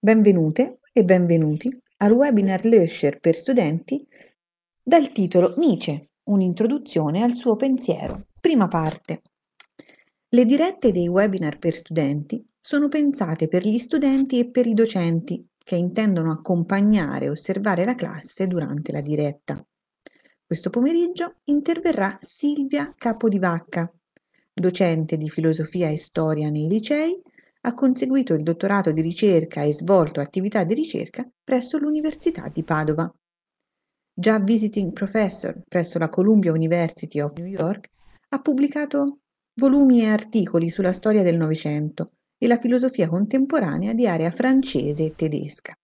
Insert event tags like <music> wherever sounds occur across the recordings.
Benvenute e benvenuti al webinar Löscher per studenti dal titolo Nietzsche, un'introduzione al suo pensiero. Prima parte. Le dirette dei webinar per studenti sono pensate per gli studenti e per i docenti che intendono accompagnare e osservare la classe durante la diretta. Questo pomeriggio interverrà Silvia Capodivacca, docente di filosofia e storia nei licei ha conseguito il dottorato di ricerca e svolto attività di ricerca presso l'Università di Padova. Già visiting professor presso la Columbia University of New York, ha pubblicato volumi e articoli sulla storia del Novecento e la filosofia contemporanea di area francese e tedesca.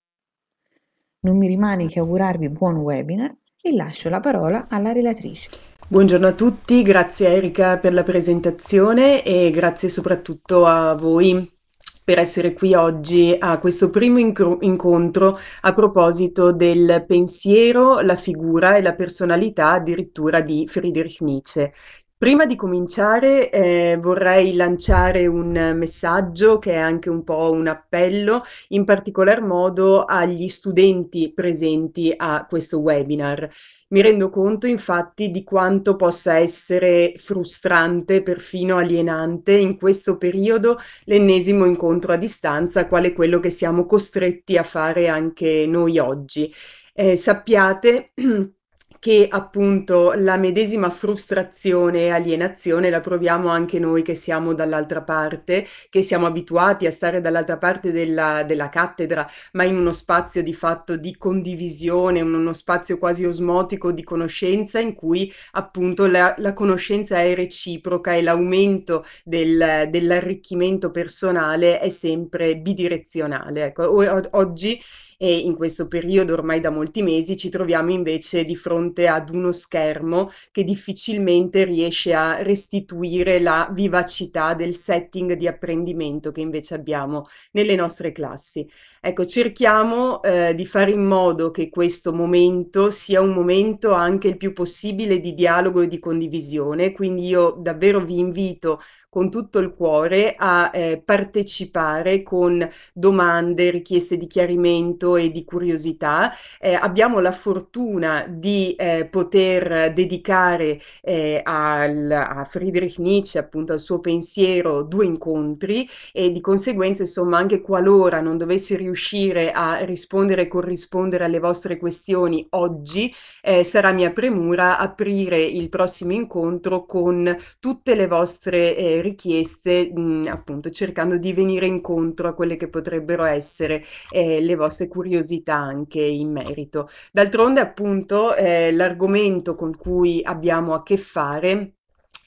Non mi rimane che augurarvi buon webinar e lascio la parola alla relatrice. Buongiorno a tutti, grazie Erika per la presentazione e grazie soprattutto a voi per essere qui oggi a questo primo incro- incontro a proposito del pensiero, la figura e la personalità addirittura di Friedrich Nietzsche. Prima di cominciare eh, vorrei lanciare un messaggio che è anche un po' un appello, in particolar modo agli studenti presenti a questo webinar. Mi rendo conto infatti di quanto possa essere frustrante, perfino alienante, in questo periodo l'ennesimo incontro a distanza, quale quello che siamo costretti a fare anche noi oggi. Eh, sappiate <clears throat> che appunto la medesima frustrazione e alienazione la proviamo anche noi che siamo dall'altra parte, che siamo abituati a stare dall'altra parte della, della cattedra, ma in uno spazio di fatto di condivisione, uno spazio quasi osmotico di conoscenza in cui appunto la, la conoscenza è reciproca e l'aumento del, dell'arricchimento personale è sempre bidirezionale. Ecco, o, oggi e in questo periodo ormai da molti mesi ci troviamo invece di fronte ad uno schermo che difficilmente riesce a restituire la vivacità del setting di apprendimento che invece abbiamo nelle nostre classi. Ecco, cerchiamo eh, di fare in modo che questo momento sia un momento anche il più possibile di dialogo e di condivisione, quindi io davvero vi invito con tutto il cuore a eh, partecipare con domande, richieste di chiarimento e di curiosità. Eh, abbiamo la fortuna di eh, poter dedicare eh, al, a Friedrich Nietzsche, appunto al suo pensiero, due incontri e di conseguenza, insomma, anche qualora non dovesse riuscire riuscire a rispondere e corrispondere alle vostre questioni oggi, eh, sarà mia premura aprire il prossimo incontro con tutte le vostre eh, richieste, mh, appunto cercando di venire incontro a quelle che potrebbero essere eh, le vostre curiosità anche in merito. D'altronde appunto eh, l'argomento con cui abbiamo a che fare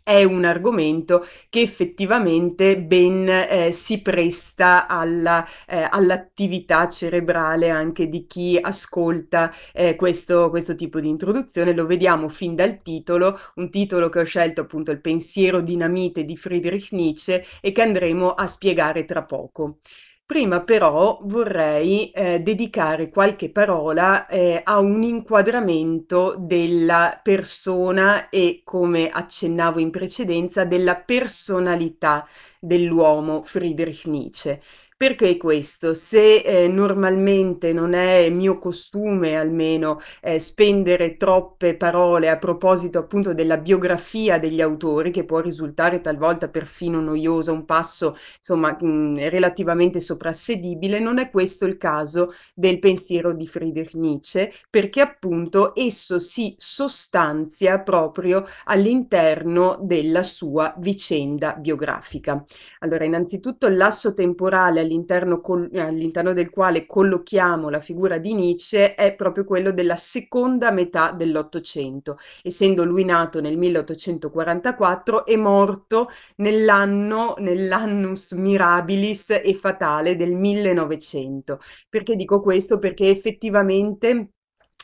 è un argomento che effettivamente ben eh, si presta alla, eh, all'attività cerebrale anche di chi ascolta eh, questo, questo, tipo di introduzione. Lo vediamo fin dal titolo, un titolo che ho scelto appunto Il pensiero dinamite di Friedrich Nietzsche e che andremo a spiegare tra poco. Prima però vorrei eh, dedicare qualche parola eh, a un inquadramento della persona e, come accennavo in precedenza, della personalità dell'uomo Friedrich Nietzsche. Perché questo? Se eh, normalmente non è mio costume almeno eh, spendere troppe parole a proposito appunto della biografia degli autori, che può risultare talvolta perfino noiosa, un passo insomma mh, mm, relativamente soprassedibile, non è questo il caso del pensiero di Friedrich Nietzsche, perché appunto esso si sostanzia proprio all'interno della sua vicenda biografica. Allora, innanzitutto l'asso temporale all'interno, col- eh, all'interno del quale collochiamo la figura di Nietzsche è proprio quello della seconda metà dell'Ottocento, essendo lui nato nel 1844 e morto nell'anno, nell'annus mirabilis e fatale del 1900. Perché dico questo? Perché effettivamente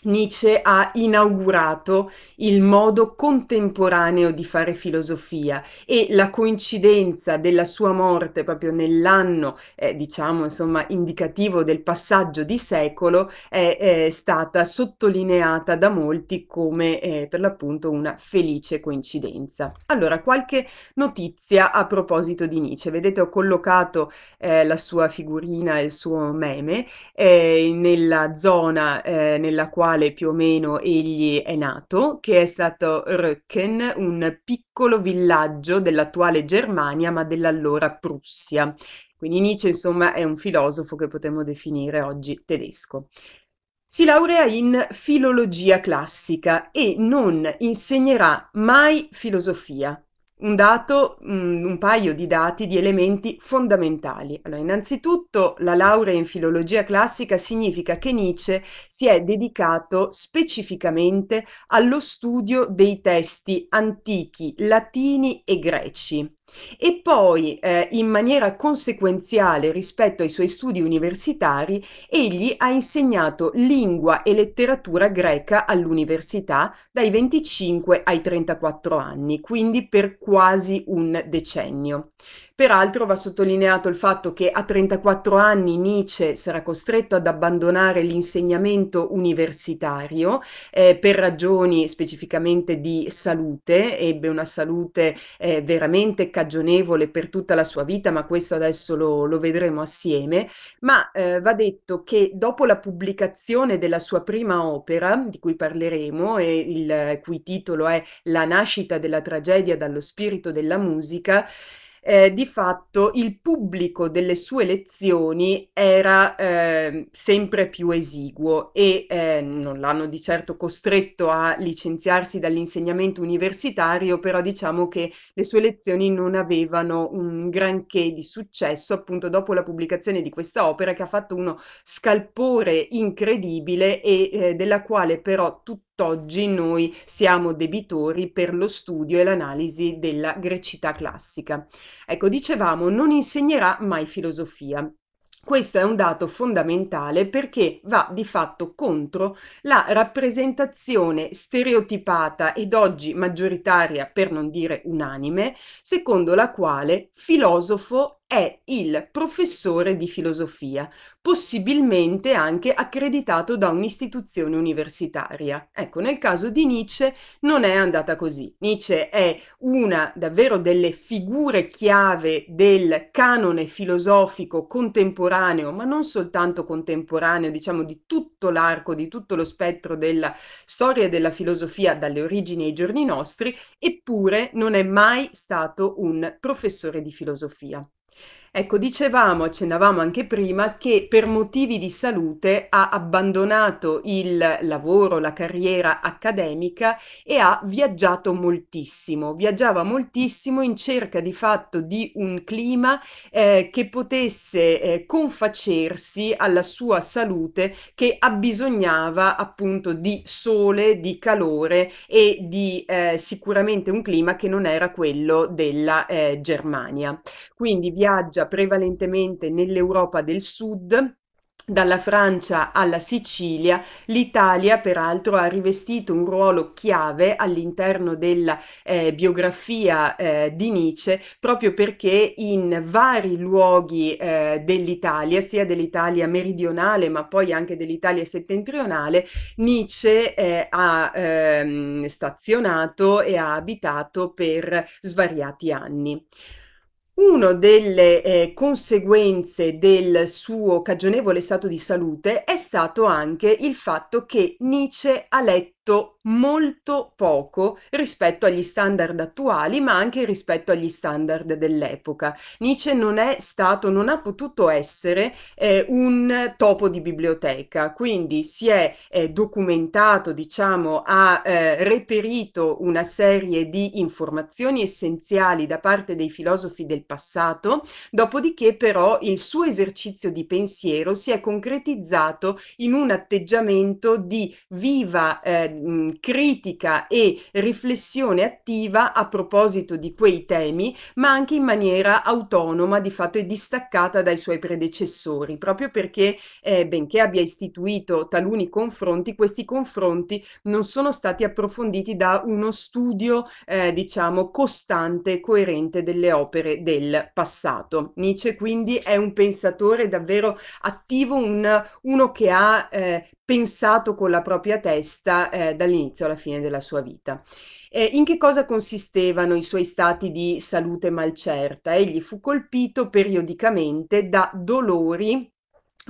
Nietzsche ha inaugurato il modo contemporaneo di fare filosofia e la coincidenza della sua morte proprio nell'anno, eh, diciamo, insomma, indicativo del passaggio di secolo è, è stata sottolineata da molti come eh, per l'appunto una felice coincidenza. Allora, qualche notizia a proposito di Nietzsche. Vedete, ho collocato eh, la sua figurina e il suo meme eh, nella zona eh, nella quale quale più o meno egli è nato, che è stato Röcken, un piccolo villaggio dell'attuale Germania ma dell'allora Prussia. Quindi Nietzsche, insomma, è un filosofo che potremmo definire oggi tedesco. Si laurea in filologia classica e non insegnerà mai filosofia, un dato, mm, un paio di dati di elementi fondamentali. Allora, innanzitutto la laurea in filologia classica significa che Nietzsche si è dedicato specificamente allo studio dei testi antichi, latini e greci. E poi, eh, in maniera conseguenziale rispetto ai suoi studi universitari, egli ha insegnato lingua e letteratura greca all'università dai 25 ai 34 anni, quindi per quasi un decennio. Peraltro va sottolineato il fatto che a 34 anni Nietzsche sarà costretto ad abbandonare l'insegnamento universitario eh, per ragioni specificamente di salute, ebbe una salute eh, veramente cagionevole per tutta la sua vita, ma questo adesso lo, lo vedremo assieme, ma eh, va detto che dopo la pubblicazione della sua prima opera, di cui parleremo, e il cui titolo è La nascita della tragedia dallo spirito della musica, eh, di fatto il pubblico delle sue lezioni era eh, sempre più esiguo e eh, non l'hanno di certo costretto a licenziarsi dall'insegnamento universitario, però diciamo che le sue lezioni non avevano un granché di successo appunto dopo la pubblicazione di questa opera che ha fatto uno scalpore incredibile e eh, della quale però tutto tutt'oggi noi siamo debitori per lo studio e l'analisi della grecità classica. Ecco, dicevamo, non insegnerà mai filosofia. Questo è un dato fondamentale perché va di fatto contro la rappresentazione stereotipata ed oggi maggioritaria, per non dire unanime, secondo la quale filosofo è il professore di filosofia, possibilmente anche accreditato da un'istituzione universitaria. Ecco, nel caso di Nietzsche non è andata così. Nietzsche è una davvero delle figure chiave del canone filosofico contemporaneo, ma non soltanto contemporaneo, diciamo di tutto l'arco, di tutto lo spettro della storia e della filosofia dalle origini ai giorni nostri, eppure non è mai stato un professore di filosofia. Ecco, dicevamo, accennavamo anche prima, che per motivi di salute ha abbandonato il lavoro, la carriera accademica e ha viaggiato moltissimo. Viaggiava moltissimo in cerca di fatto di un clima eh, che potesse eh, confacersi alla sua salute che abbisognava appunto di sole, di calore e di eh, sicuramente un clima che non era quello della eh, Germania. Quindi viaggia Francia prevalentemente nell'Europa del Sud, dalla Francia alla Sicilia, l'Italia peraltro ha rivestito un ruolo chiave all'interno della eh, biografia eh, di Nietzsche proprio perché in vari luoghi eh, dell'Italia, sia dell'Italia meridionale ma poi anche dell'Italia settentrionale, Nietzsche eh, ha ehm, stazionato e ha abitato per svariati anni. Una delle eh, conseguenze del suo cagionevole stato di salute è stato anche il fatto che Nietzsche ha letto fatto molto poco rispetto agli standard attuali, ma anche rispetto agli standard dell'epoca. Nietzsche non è stato, non ha potuto essere eh, un topo di biblioteca, quindi si è eh, documentato, diciamo, ha eh, reperito una serie di informazioni essenziali da parte dei filosofi del passato, dopodiché però il suo esercizio di pensiero si è concretizzato in un atteggiamento di viva eh, mh, critica e riflessione attiva a proposito di quei temi, ma anche in maniera autonoma di fatto e distaccata dai suoi predecessori, proprio perché eh, benché abbia istituito taluni confronti, questi confronti non sono stati approfonditi da uno studio, eh, diciamo, costante e coerente delle opere del passato. Nietzsche quindi è un pensatore davvero attivo, un, uno che ha eh, pensato con la propria testa eh, eh, dall'inizio alla fine della sua vita. Eh, in che cosa consistevano i suoi stati di salute malcerta? Egli fu colpito periodicamente da dolori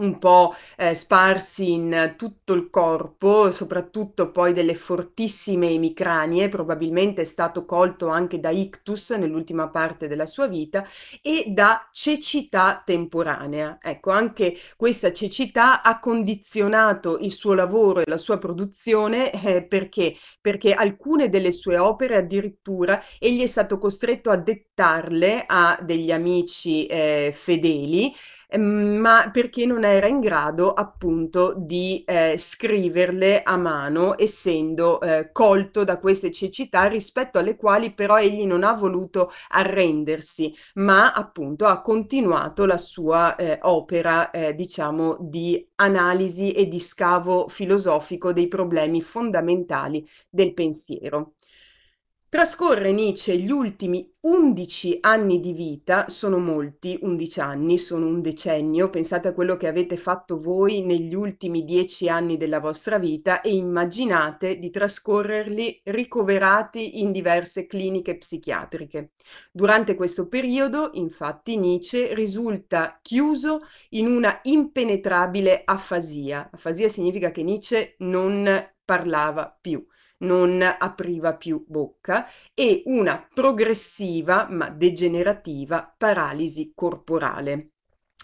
un po' eh, sparsi in tutto il corpo, soprattutto poi delle fortissime emicranie, probabilmente è stato colto anche da ictus nell'ultima parte della sua vita e da cecità temporanea. Ecco, anche questa cecità ha condizionato il suo lavoro e la sua produzione eh, perché? Perché alcune delle sue opere addirittura egli è stato costretto a dettarle a degli amici eh, fedeli Ehm, ma perché non era in grado appunto di eh, scriverle a mano, essendo eh, colto da queste cecità rispetto alle quali però egli non ha voluto arrendersi, ma appunto ha continuato la sua eh, opera, eh, diciamo, di analisi e di scavo filosofico dei problemi fondamentali del pensiero. Trascorre Nietzsche gli ultimi 11 anni di vita, sono molti, 11 anni, sono un decennio, pensate a quello che avete fatto voi negli ultimi 10 anni della vostra vita e immaginate di trascorrerli ricoverati in diverse cliniche psichiatriche. Durante questo periodo, infatti, Nietzsche risulta chiuso in una impenetrabile afasia. Afasia significa che Nietzsche non parlava più non apriva più bocca e una progressiva ma degenerativa paralisi corporale.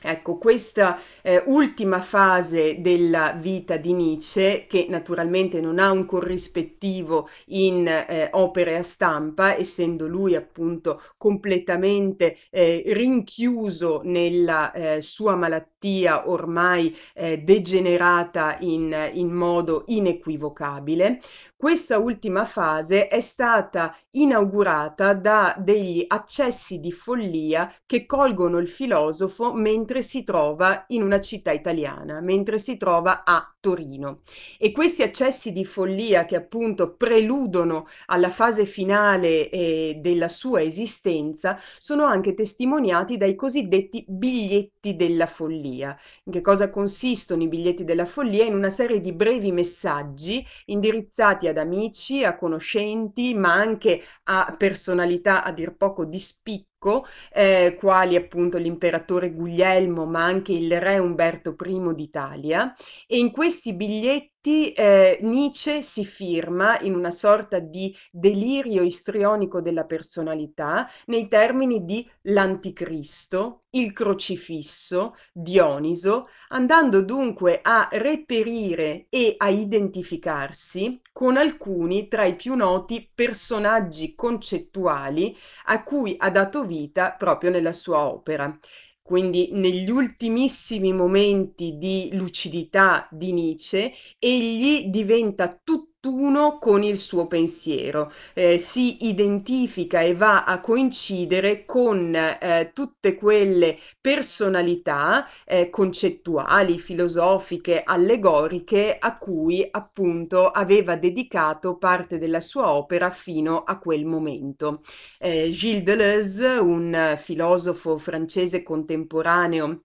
Ecco, questa eh, ultima fase della vita di Nietzsche, che naturalmente non ha un corrispettivo in eh, opere a stampa, essendo lui appunto completamente eh, rinchiuso nella eh, sua malattia ormai eh, degenerata in, in modo inequivocabile, questa ultima fase è stata inaugurata da degli accessi di follia che colgono il filosofo mentre si trova in una città italiana, mentre si trova a Torino. E questi accessi di follia che appunto preludono alla fase finale eh, della sua esistenza sono anche testimoniati dai cosiddetti biglietti della follia. In che cosa consistono i biglietti della follia? In una serie di brevi messaggi indirizzati ad amici, a conoscenti, ma anche a personalità a dir poco di spicco eh, quali appunto l'imperatore Guglielmo, ma anche il re Umberto I d'Italia, e in questi biglietti infatti eh, Nietzsche si firma in una sorta di delirio istrionico della personalità nei termini di l'anticristo, il crocifisso, Dioniso, andando dunque a reperire e a identificarsi con alcuni tra i più noti personaggi concettuali a cui ha dato vita proprio nella sua opera quindi negli ultimissimi momenti di lucidità di Nietzsche, egli diventa tutto con il suo pensiero, eh, si identifica e va a coincidere con eh, tutte quelle personalità eh, concettuali, filosofiche, allegoriche a cui appunto aveva dedicato parte della sua opera fino a quel momento. Eh, Gilles Deleuze, un filosofo francese contemporaneo,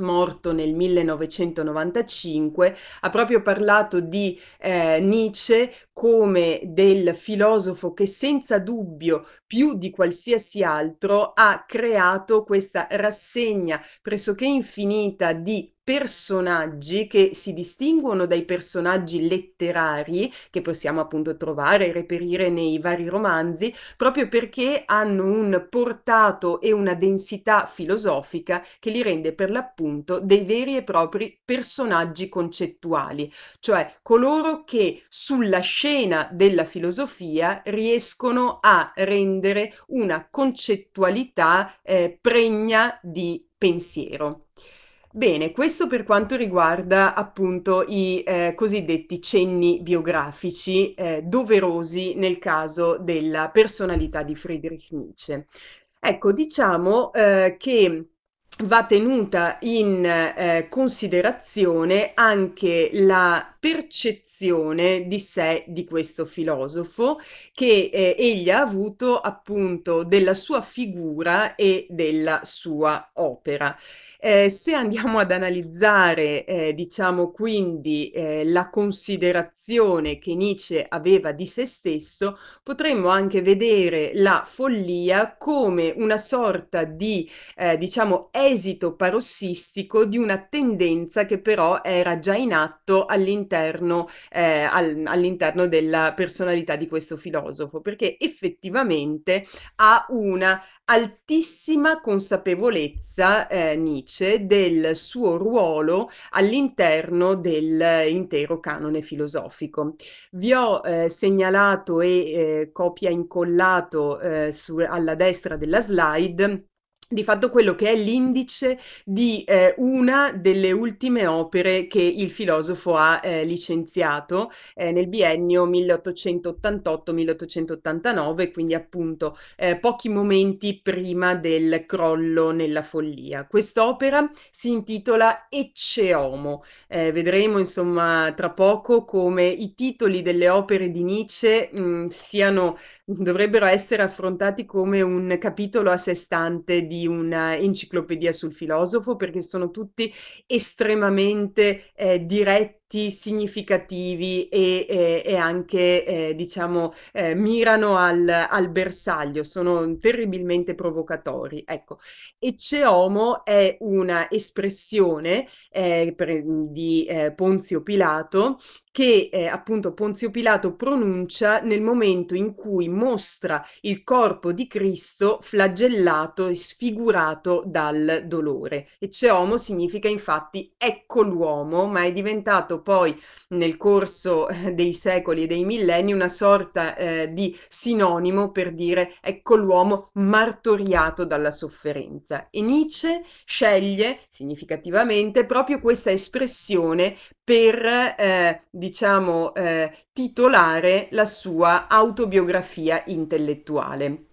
morto nel 1995, ha proprio parlato di eh, Nietzsche come del filosofo che senza dubbio più di qualsiasi altro ha creato questa rassegna pressoché infinita di personaggi che si distinguono dai personaggi letterari che possiamo appunto trovare e reperire nei vari romanzi proprio perché hanno un portato e una densità filosofica che li rende per l'appunto dei veri e propri personaggi concettuali, cioè coloro che sulla scena scena della filosofia riescono a rendere una concettualità eh, pregna di pensiero. Bene, questo per quanto riguarda appunto i eh, cosiddetti cenni biografici eh, doverosi nel caso della personalità di Friedrich Nietzsche. Ecco, diciamo eh, che va tenuta in eh, considerazione anche la percezione di sé di questo filosofo che eh, egli ha avuto appunto della sua figura e della sua opera. Eh, se andiamo ad analizzare, eh, diciamo quindi, eh, la considerazione che Nietzsche aveva di se stesso, potremmo anche vedere la follia come una sorta di, eh, diciamo, esito parossistico di una tendenza che però era già in atto all'interno all'interno, eh, al, all'interno della personalità di questo filosofo, perché effettivamente ha una altissima consapevolezza eh, Nietzsche del suo ruolo all'interno dell'intero eh, canone filosofico. Vi ho eh, segnalato e eh, copia incollato eh, su, alla destra della slide di fatto quello che è l'indice di eh, una delle ultime opere che il filosofo ha eh, licenziato eh, nel biennio 1888-1889, quindi appunto eh, pochi momenti prima del crollo nella follia. Quest'opera si intitola Ecce Homo. Eh, vedremo insomma tra poco come i titoli delle opere di Nietzsche mh, mm, siano, dovrebbero essere affrontati come un capitolo a sé stante di di un'enciclopedia sul filosofo perché sono tutti estremamente eh, diretti significativi e, e, e anche eh, diciamo eh, mirano al, al, bersaglio, sono terribilmente provocatori. Ecco, Ecce Homo è una espressione eh, per, di eh, Ponzio Pilato che eh, appunto Ponzio Pilato pronuncia nel momento in cui mostra il corpo di Cristo flagellato e sfigurato dal dolore. E c'è cioè, homo significa infatti ecco l'uomo, ma è diventato poi nel corso eh, dei secoli e dei millenni una sorta eh, di sinonimo per dire ecco l'uomo martoriato dalla sofferenza. E Nietzsche sceglie significativamente proprio questa espressione per eh, diciamo, eh, titolare la sua autobiografia intellettuale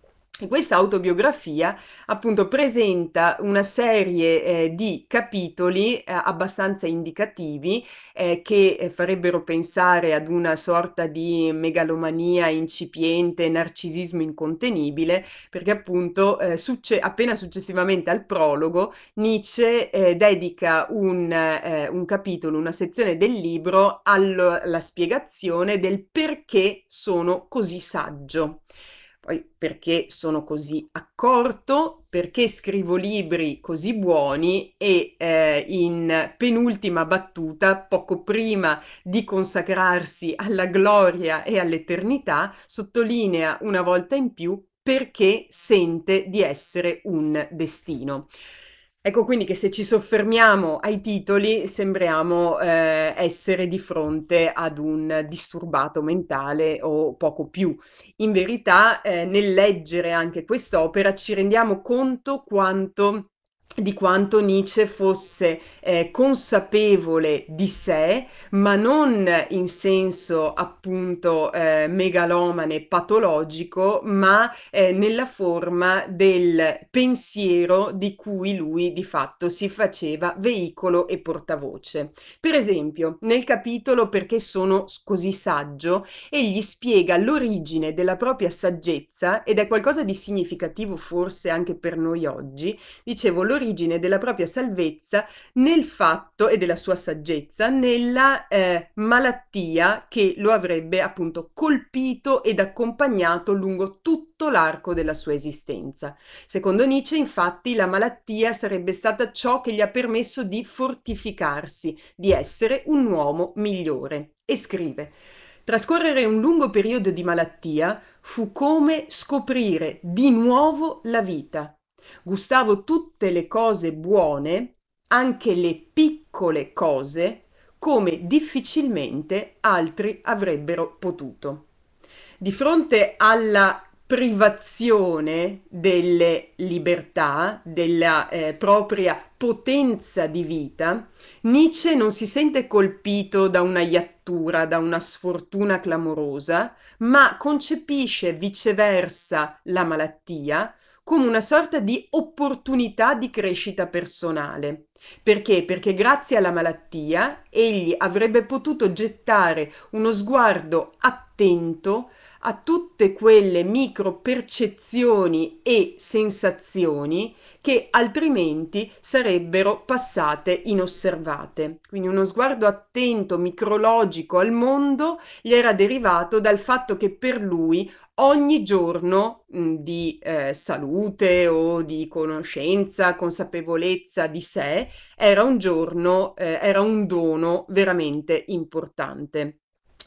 questa autobiografia appunto presenta una serie eh, di capitoli eh, abbastanza indicativi eh, che eh, farebbero pensare ad una sorta di megalomania incipiente, narcisismo incontenibile, perché appunto eh, succe- appena successivamente al prologo Nietzsche eh, dedica un, un, capitolo, una sezione del libro alla spiegazione del perché sono così saggio. Poi perché sono così accorto, perché scrivo libri così buoni e eh, in penultima battuta, poco prima di consacrarsi alla gloria e all'eternità, sottolinea una volta in più perché sente di essere un destino. Ecco quindi che se ci soffermiamo ai titoli sembriamo eh, essere di fronte ad un disturbato mentale o poco più. In verità, eh, nel leggere anche quest'opera ci rendiamo conto quanto di quanto Nietzsche fosse eh, consapevole di sé, ma non in senso appunto eh, megalomane, patologico, ma eh, nella forma del pensiero di cui lui di fatto si faceva veicolo e portavoce. Per esempio, nel capitolo Perché sono così saggio, egli spiega l'origine della propria saggezza ed è qualcosa di significativo forse anche per noi oggi. Dicevo, l'origine l'origine della propria salvezza nel fatto e della sua saggezza nella eh, malattia che lo avrebbe appunto colpito ed accompagnato lungo tutto l'arco della sua esistenza. Secondo Nietzsche, infatti, la malattia sarebbe stata ciò che gli ha permesso di fortificarsi, di essere un uomo migliore. E scrive. Trascorrere un lungo periodo di malattia fu come scoprire di nuovo la vita, Gustavo tutte le cose buone, anche le piccole cose, come difficilmente altri avrebbero potuto. Di fronte alla privazione delle libertà, della eh, propria potenza di vita, Nietzsche non si sente colpito da una iattura, da una sfortuna clamorosa, ma concepisce viceversa la malattia come una sorta di opportunità di crescita personale. Perché? Perché grazie alla malattia egli avrebbe potuto gettare uno sguardo attento a tutte quelle micro percezioni e sensazioni che altrimenti sarebbero passate inosservate. Quindi uno sguardo attento, micrologico al mondo gli era derivato dal fatto che per lui ogni giorno mh, di eh, salute o di conoscenza, consapevolezza di sé, era un giorno, eh, era un dono veramente importante.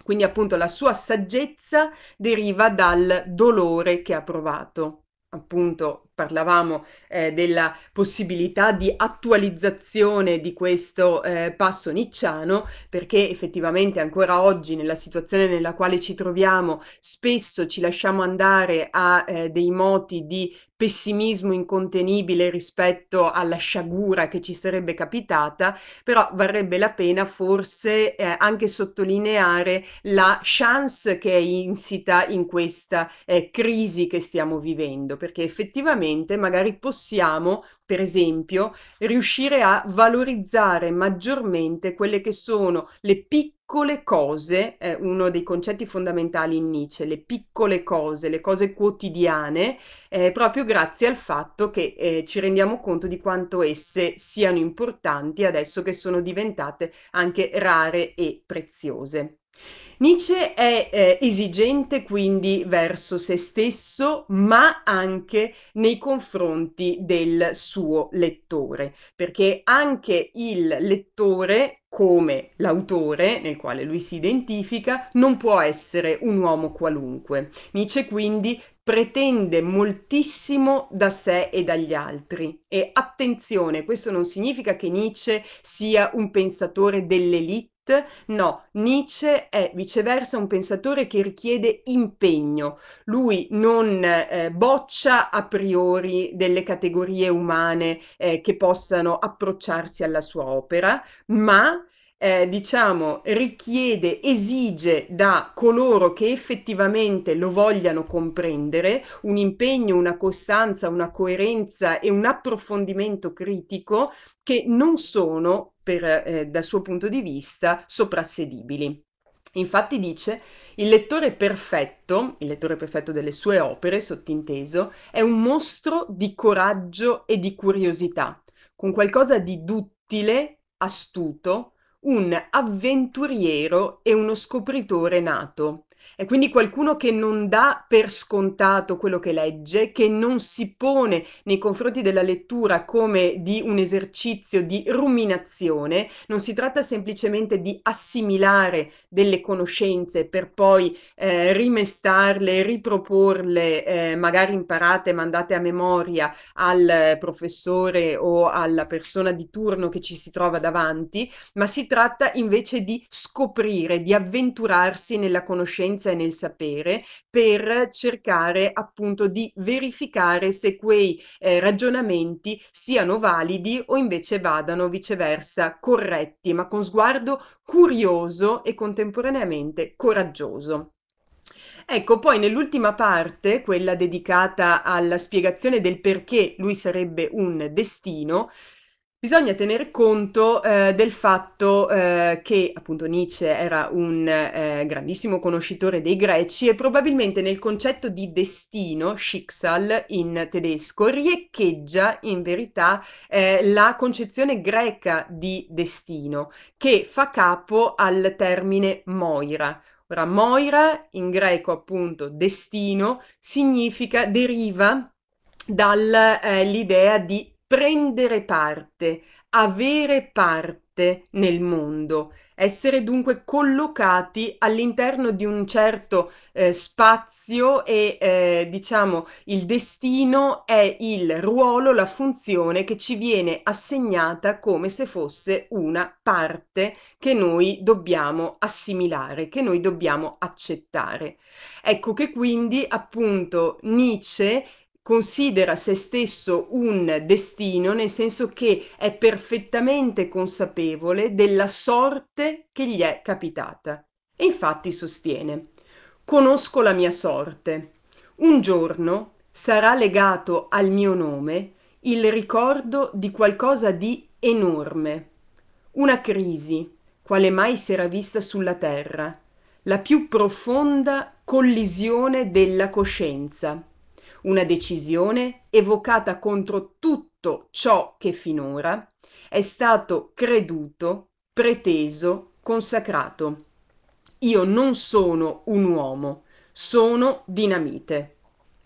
Quindi appunto la sua saggezza deriva dal dolore che ha provato. Appunto parlavamo eh, della possibilità di attualizzazione di questo eh, passo nicciano, perché effettivamente ancora oggi, nella situazione nella quale ci troviamo, spesso ci lasciamo andare a eh, dei moti di pessimismo incontenibile rispetto alla sciagura che ci sarebbe capitata, però varrebbe la pena forse eh, anche sottolineare la chance che è insita in questa eh, crisi che stiamo vivendo, perché effettivamente sicuramente magari possiamo, per esempio, riuscire a valorizzare maggiormente quelle che sono le piccole cose, eh, uno dei concetti fondamentali in Nietzsche, le piccole cose, le cose quotidiane, eh, proprio grazie al fatto che eh, ci rendiamo conto di quanto esse siano importanti adesso che sono diventate anche rare e preziose. Nietzsche è eh, esigente quindi verso se stesso, ma anche nei confronti del suo lettore, perché anche il lettore, come l'autore nel quale lui si identifica, non può essere un uomo qualunque. Nietzsche quindi pretende moltissimo da sé e dagli altri. E attenzione, questo non significa che Nietzsche sia un pensatore dell'elite No, Nietzsche è viceversa un pensatore che richiede impegno. Lui non eh, boccia a priori delle categorie umane eh, che possano approcciarsi alla sua opera, ma eh, diciamo, richiede, esige da coloro che effettivamente lo vogliano comprendere un impegno, una costanza, una coerenza e un approfondimento critico che non sono per, eh, dal suo punto di vista, soprassedibili. Infatti dice, il lettore perfetto, il lettore perfetto delle sue opere, sottinteso, è un mostro di coraggio e di curiosità, con qualcosa di duttile, astuto, un avventuriero e uno scopritore nato, è quindi qualcuno che non dà per scontato quello che legge, che non si pone nei confronti della lettura come di un esercizio di ruminazione, non si tratta semplicemente di assimilare delle conoscenze per poi eh, rimestarle, riproporle, eh, magari imparate, mandate a memoria al professore o alla persona di turno che ci si trova davanti, ma si tratta invece di scoprire, di avventurarsi nella conoscenza conoscenza e nel sapere per cercare appunto di verificare se quei eh, ragionamenti siano validi o invece vadano viceversa corretti, ma con sguardo curioso e contemporaneamente coraggioso. Ecco, poi nell'ultima parte, quella dedicata alla spiegazione del perché lui sarebbe un destino, Bisogna tener conto eh, del fatto eh, che appunto Nietzsche era un eh, grandissimo conoscitore dei greci e probabilmente nel concetto di destino, Schicksal in tedesco, riecheggia in verità eh, la concezione greca di destino che fa capo al termine moira, Ora, Moira, in greco appunto destino, significa, deriva dall'idea eh, di prendere parte, avere parte nel mondo, essere dunque collocati all'interno di un certo eh, spazio e eh, diciamo il destino è il ruolo, la funzione che ci viene assegnata come se fosse una parte che noi dobbiamo assimilare, che noi dobbiamo accettare. Ecco che quindi appunto Nietzsche considera se stesso un destino, nel senso che è perfettamente consapevole della sorte che gli è capitata. E infatti sostiene, conosco la mia sorte. Un giorno sarà legato al mio nome il ricordo di qualcosa di enorme, una crisi, quale mai si era vista sulla Terra, la più profonda collisione della coscienza una decisione evocata contro tutto ciò che finora è stato creduto, preteso, consacrato. Io non sono un uomo, sono dinamite.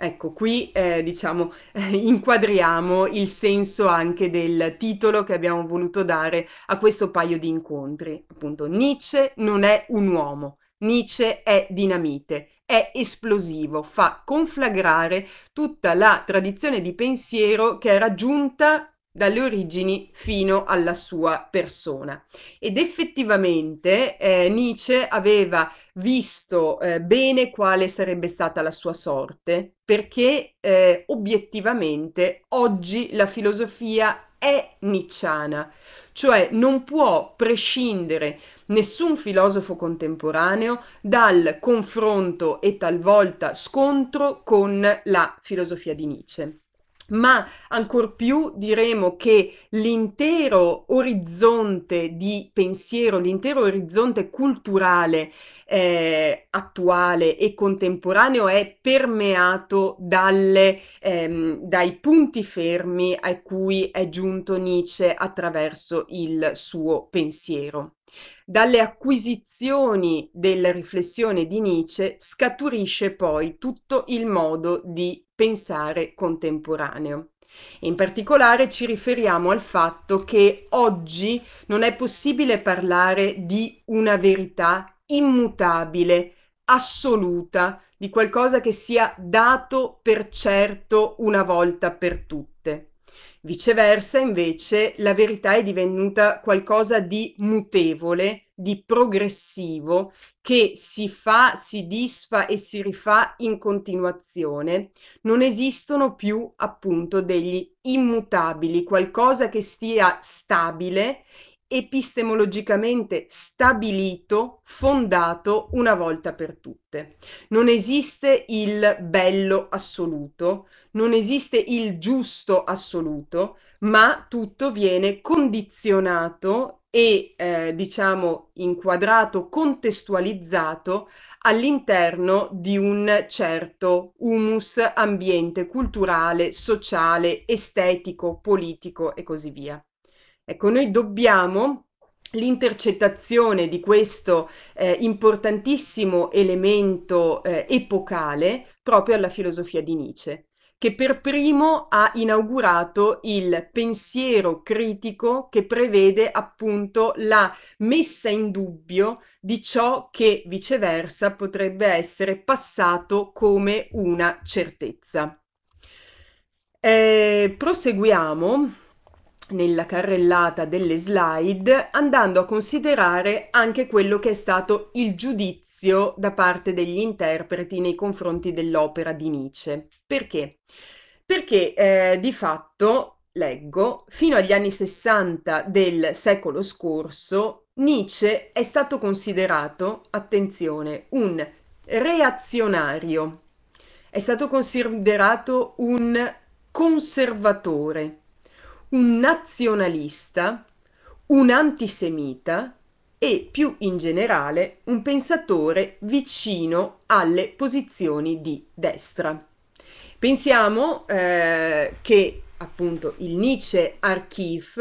Ecco, qui eh, diciamo <laughs> inquadriamo il senso anche del titolo che abbiamo voluto dare a questo paio di incontri. Appunto, Nietzsche non è un uomo, Nietzsche è dinamite è esplosivo, fa conflagrare tutta la tradizione di pensiero che era giunta dalle origini fino alla sua persona. Ed effettivamente eh, Nietzsche aveva visto eh, bene quale sarebbe stata la sua sorte, perché eh, obiettivamente oggi la filosofia è nicciana, cioè non può prescindere nessun filosofo contemporaneo dal confronto e talvolta scontro con la filosofia di Nietzsche ma ancor più diremo che l'intero orizzonte di pensiero, l'intero orizzonte culturale eh, attuale e contemporaneo è permeato dalle, ehm, dai punti fermi a cui è giunto Nietzsche attraverso il suo pensiero. Dalle acquisizioni della riflessione di Nietzsche scaturisce poi tutto il modo di pensare contemporaneo. In particolare ci riferiamo al fatto che oggi non è possibile parlare di una verità immutabile, assoluta, di qualcosa che sia dato per certo una volta per tutte. Viceversa, invece, la verità è divenuta qualcosa di mutevole, di progressivo che si fa, si disfa e si rifà in continuazione, non esistono più appunto degli immutabili, qualcosa che stia stabile, epistemologicamente stabilito, fondato una volta per tutte. Non esiste il bello assoluto, non esiste il giusto assoluto, ma tutto viene condizionato e eh, diciamo inquadrato, contestualizzato all'interno di un certo humus ambiente culturale, sociale, estetico, politico e così via. Ecco, noi dobbiamo l'intercettazione di questo eh, importantissimo elemento eh, epocale proprio alla filosofia di Nietzsche che per primo ha inaugurato il pensiero critico che prevede appunto la messa in dubbio di ciò che viceversa potrebbe essere passato come una certezza. Eh, proseguiamo nella carrellata delle slide andando a considerare anche quello che è stato il giudizio giudizio da parte degli interpreti nei confronti dell'opera di Nietzsche. Perché? Perché eh, di fatto, leggo, fino agli anni 60 del secolo scorso, Nietzsche è stato considerato, attenzione, un reazionario, è stato considerato un conservatore, un nazionalista, un antisemita e più in generale un pensatore vicino alle posizioni di destra. Pensiamo eh, che appunto il Nietzsche Archiv,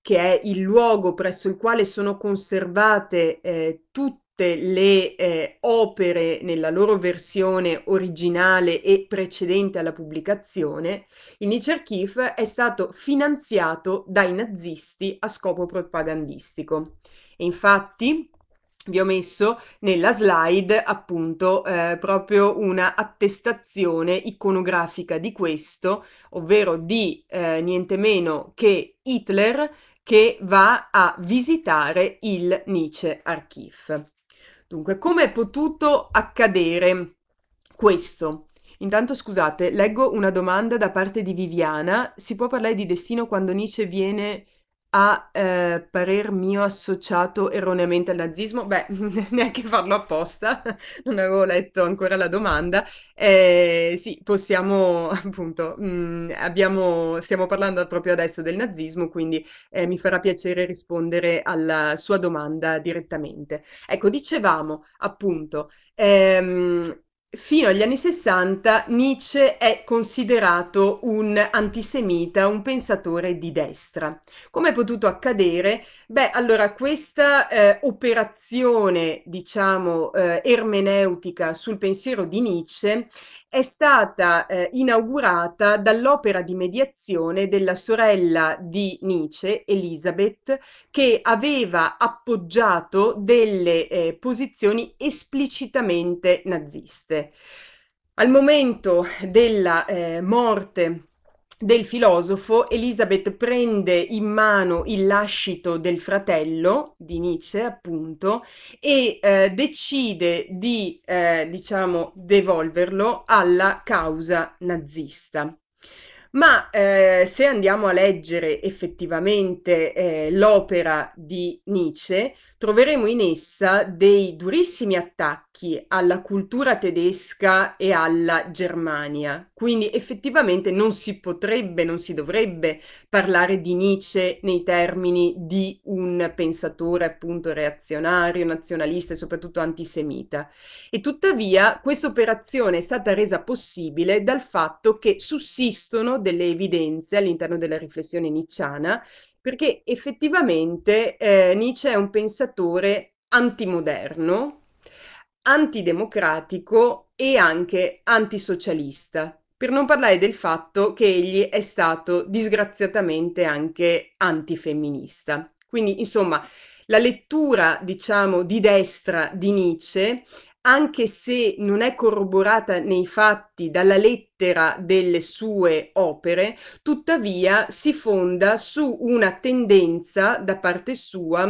che è il luogo presso il quale sono conservate eh, tutte le eh, opere nella loro versione originale e precedente alla pubblicazione, il Nietzsche Archiv è stato finanziato dai nazisti a scopo propagandistico. E infatti vi ho messo nella slide appunto eh, proprio una attestazione iconografica di questo, ovvero di eh, niente meno che Hitler che va a visitare il Nietzsche Archiv. Dunque, come è potuto accadere questo? Intanto scusate, leggo una domanda da parte di Viviana, si può parlare di destino quando Nietzsche viene a eh, parer mio associato erroneamente al nazismo? Beh, <laughs> neanche farlo apposta, <laughs> non avevo letto ancora la domanda. Eh, sì, possiamo, <laughs> appunto, mh, mm, abbiamo, stiamo parlando proprio adesso del nazismo, quindi eh, mi farà piacere rispondere alla sua domanda direttamente. Ecco, dicevamo appunto, ehm, fino agli anni 60 Nietzsche è considerato un antisemita, un pensatore di destra. Come è potuto accadere? Beh, allora questa eh, operazione, diciamo, eh, ermeneutica sul pensiero di Nietzsche è stata eh, inaugurata dall'opera di mediazione della sorella di Nietzsche, Elisabeth, che aveva appoggiato delle eh, posizioni esplicitamente naziste. Al momento della eh, morte del filosofo, Elisabeth prende in mano il lascito del fratello di Nietzsche, appunto, e eh, decide di, eh, diciamo, devolverlo alla causa nazista. Ma eh, se andiamo a leggere effettivamente eh, l'opera di Nietzsche, troveremo in essa dei durissimi attacchi alla cultura tedesca e alla Germania. Quindi effettivamente non si potrebbe, non si dovrebbe parlare di Nietzsche nei termini di un pensatore appunto reazionario, nazionalista e soprattutto antisemita. E tuttavia questa operazione è stata resa possibile dal fatto che sussistono delle evidenze all'interno della riflessione nicciana perché effettivamente eh, Nietzsche è un pensatore antimoderno, antidemocratico e anche antisocialista, per non parlare del fatto che egli è stato disgraziatamente anche antifemminista. Quindi, insomma, la lettura, diciamo, di destra di Nietzsche anche se non è corroborata nei fatti dalla lettera delle sue opere, tuttavia si fonda su una tendenza da parte sua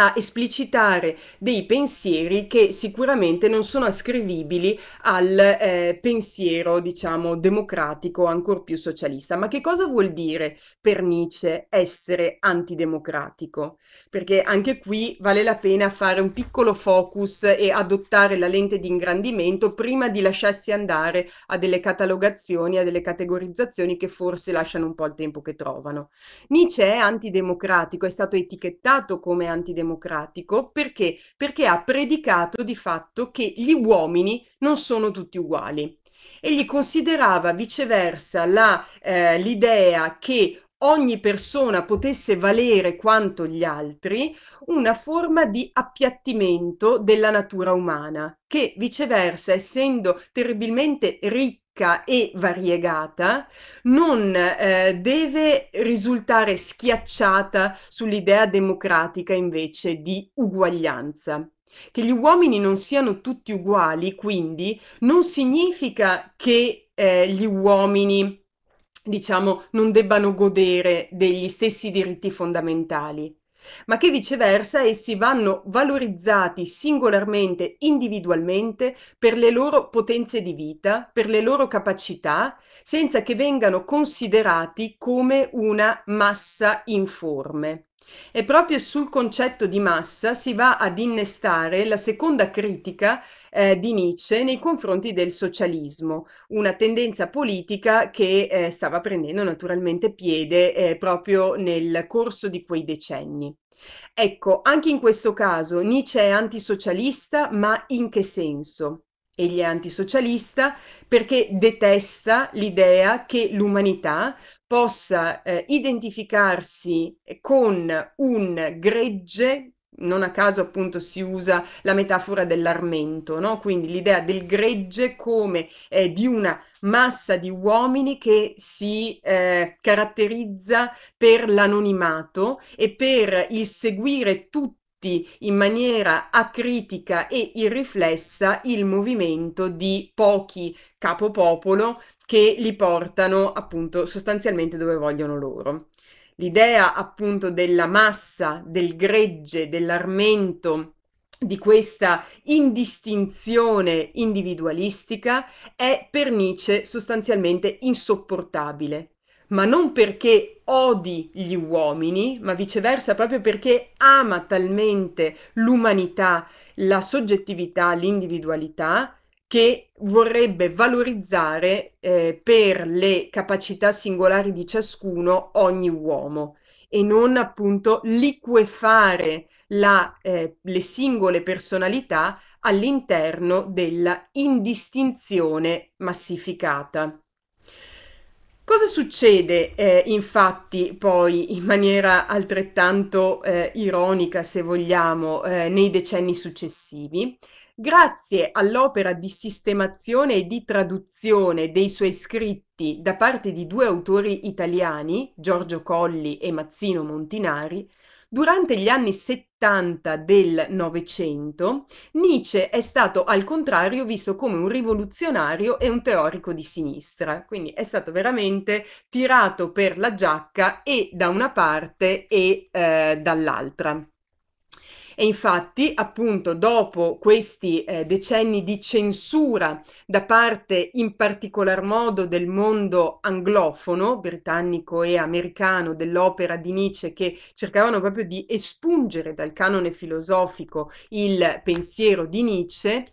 a esplicitare dei pensieri che sicuramente non sono ascrivibili al eh, pensiero, diciamo, democratico, ancor più socialista. Ma che cosa vuol dire per Nietzsche essere antidemocratico? Perché anche qui vale la pena fare un piccolo focus e adottare la lente di ingrandimento prima di lasciarsi andare a delle catalogazioni, a delle categorizzazioni che forse lasciano un po' il tempo che trovano. Nietzsche è antidemocratico, è stato etichettato come antidemocratico democratico perché? Perché ha predicato di fatto che gli uomini non sono tutti uguali. Egli considerava viceversa la, eh, l'idea che ogni persona potesse valere quanto gli altri, una forma di appiattimento della natura umana, che viceversa, essendo terribilmente ricca, e variegata, non eh, deve risultare schiacciata sull'idea democratica invece di uguaglianza. Che gli uomini non siano tutti uguali, quindi, non significa che eh, gli uomini diciamo, non debbano godere degli stessi diritti fondamentali, ma che viceversa essi vanno valorizzati singolarmente, individualmente, per le loro potenze di vita, per le loro capacità, senza che vengano considerati come una massa informe. E proprio sul concetto di massa si va ad innestare la seconda critica eh, di Nietzsche nei confronti del socialismo, una tendenza politica che eh, stava prendendo naturalmente piede eh, proprio nel corso di quei decenni. Ecco, anche in questo caso Nietzsche è antisocialista, ma in che senso? Egli è antisocialista perché detesta l'idea che l'umanità possa eh, identificarsi eh, con un gregge, non a caso appunto si usa la metafora dell'armento, no? quindi l'idea del gregge come eh, di una massa di uomini che si eh, caratterizza per l'anonimato e per il seguire tutti in maniera acritica e irriflessa il movimento di pochi capopopolo che li portano appunto sostanzialmente dove vogliono loro. L'idea appunto della massa, del gregge, dell'armento, di questa indistinzione individualistica è per Nietzsche sostanzialmente insopportabile, ma non perché odi gli uomini, ma viceversa proprio perché ama talmente l'umanità, la soggettività, l'individualità, che vorrebbe valorizzare eh, per le capacità singolari di ciascuno ogni uomo e non appunto liquefare la, eh, le singole personalità all'interno della indistinzione massificata. Cosa succede eh, infatti poi in maniera altrettanto eh, ironica, se vogliamo, eh, nei decenni successivi? Grazie all'opera di sistemazione e di traduzione dei suoi scritti da parte di due autori italiani, Giorgio Colli e Mazzino Montinari, durante gli anni 70 del Novecento, Nietzsche è stato al contrario visto come un rivoluzionario e un teorico di sinistra, quindi è stato veramente tirato per la giacca e da una parte e eh, dall'altra. E infatti, appunto, dopo questi eh, decenni di censura da parte in particolar modo del mondo anglofono, britannico e americano, dell'opera di Nietzsche, che cercavano proprio di espungere dal canone filosofico il pensiero di Nietzsche,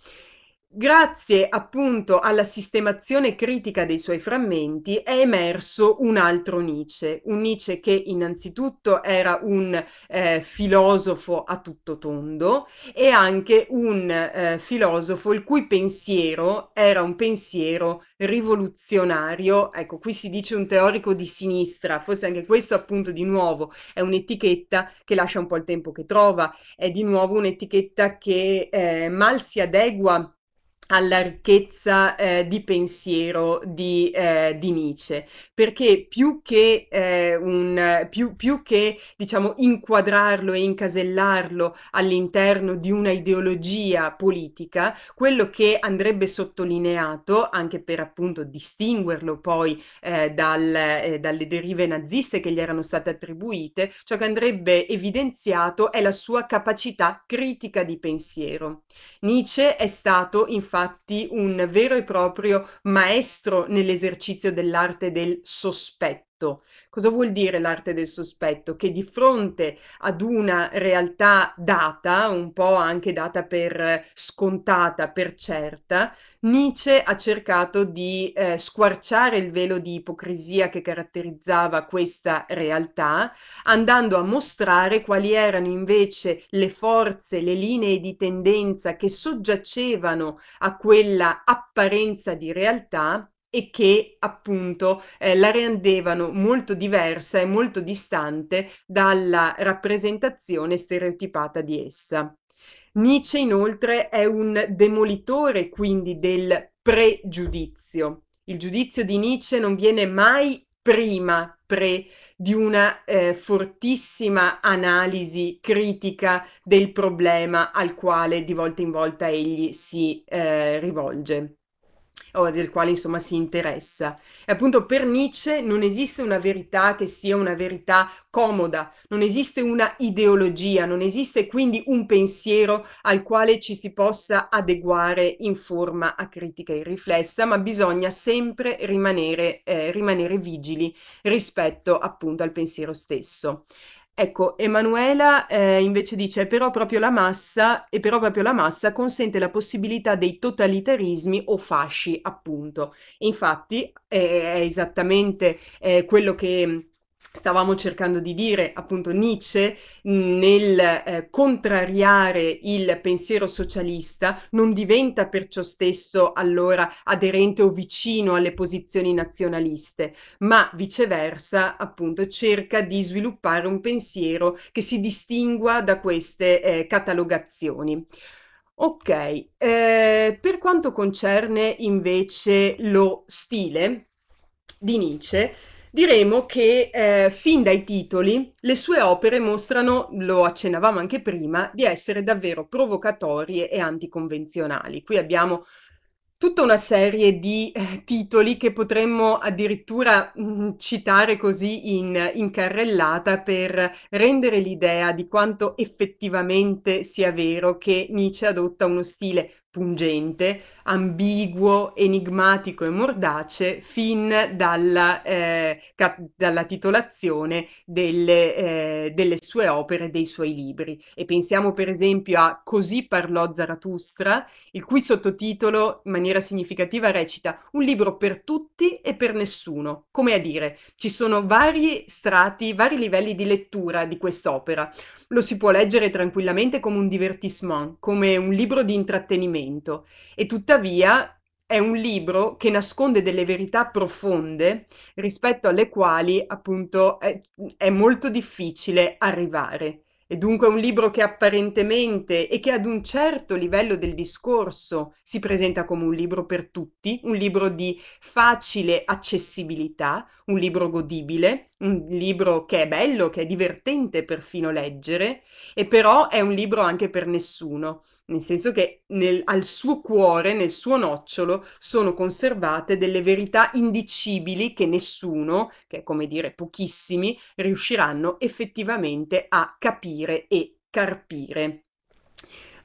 Grazie appunto alla sistemazione critica dei suoi frammenti è emerso un altro Nietzsche, un Nietzsche che innanzitutto era un eh, filosofo a tutto tondo e anche un eh, filosofo il cui pensiero era un pensiero rivoluzionario. Ecco, qui si dice un teorico di sinistra, forse anche questo appunto di nuovo è un'etichetta che lascia un po' il tempo che trova, è di nuovo un'etichetta che eh, mal si adegua alla ricchezza eh, di pensiero di, eh, di, Nietzsche, perché più che, eh, un, più, più che diciamo, inquadrarlo e incasellarlo all'interno di una ideologia politica, quello che andrebbe sottolineato, anche per appunto distinguerlo poi eh, dal, eh, dalle derive naziste che gli erano state attribuite, ciò che andrebbe evidenziato è la sua capacità critica di pensiero. Nietzsche è stato infatti infatti un vero e proprio maestro nell'esercizio dell'arte del sospetto sospetto. Cosa vuol dire l'arte del sospetto? Che di fronte ad una realtà data, un po' anche data per eh, scontata, per certa, Nietzsche ha cercato di eh, squarciare il velo di ipocrisia che caratterizzava questa realtà, andando a mostrare quali erano invece le forze, le linee di tendenza che soggiacevano a quella apparenza di realtà e che appunto eh, la rendevano molto diversa e molto distante dalla rappresentazione stereotipata di essa. Nietzsche inoltre è un demolitore quindi del pregiudizio. Il giudizio di Nietzsche non viene mai prima pre di una eh, fortissima analisi critica del problema al quale di volta in volta egli si eh, rivolge o del quale insomma si interessa. E appunto per Nietzsche non esiste una verità che sia una verità comoda, non esiste una ideologia, non esiste quindi un pensiero al quale ci si possa adeguare in forma acritica e riflessa, ma bisogna sempre rimanere, eh, rimanere vigili rispetto appunto al pensiero stesso. Ecco, Emanuela eh, invece dice però proprio la massa e però proprio la massa consente la possibilità dei totalitarismi o fasci, appunto. Infatti eh, è esattamente eh, quello che stavamo cercando di dire, appunto Nietzsche nel eh, contrariare il pensiero socialista non diventa perciò stesso allora aderente o vicino alle posizioni nazionaliste, ma viceversa appunto cerca di sviluppare un pensiero che si distingua da queste eh, catalogazioni. Ok, eh, per quanto concerne invece lo stile di Nietzsche, diremo che eh, fin dai titoli le sue opere mostrano, lo accennavamo anche prima, di essere davvero provocatorie e anticonvenzionali. Qui abbiamo tutta una serie di eh, titoli che potremmo addirittura mh, mm, citare così in, in, carrellata per rendere l'idea di quanto effettivamente sia vero che Nietzsche adotta uno stile pungente, ambiguo, enigmatico e mordace fin dalla, eh, dalla titolazione delle, eh, delle, sue opere, dei suoi libri. E pensiamo per esempio a Così parlò Zarathustra, il cui sottotitolo in maniera significativa recita Un libro per tutti e per nessuno. Come a dire, ci sono vari strati, vari livelli di lettura di quest'opera lo si può leggere tranquillamente come un divertissement, come un libro di intrattenimento e tuttavia è un libro che nasconde delle verità profonde rispetto alle quali appunto è, è molto difficile arrivare. E dunque è un libro che apparentemente e che ad un certo livello del discorso si presenta come un libro per tutti, un libro di facile accessibilità, un libro godibile, un libro che è bello, che è divertente perfino leggere, e però è un libro anche per nessuno, nel senso che nel, al suo cuore, nel suo nocciolo, sono conservate delle verità indicibili che nessuno, che è come dire pochissimi, riusciranno effettivamente a capire e carpire